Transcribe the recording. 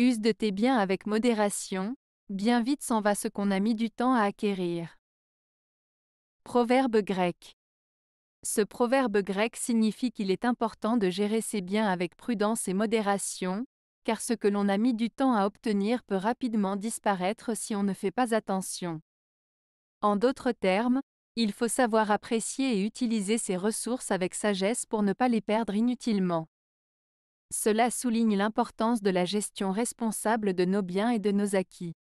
Use de tes biens avec modération, bien vite s'en va ce qu'on a mis du temps à acquérir. Proverbe grec. Ce proverbe grec signifie qu'il est important de gérer ses biens avec prudence et modération, car ce que l'on a mis du temps à obtenir peut rapidement disparaître si on ne fait pas attention. En d'autres termes, il faut savoir apprécier et utiliser ses ressources avec sagesse pour ne pas les perdre inutilement. Cela souligne l'importance de la gestion responsable de nos biens et de nos acquis.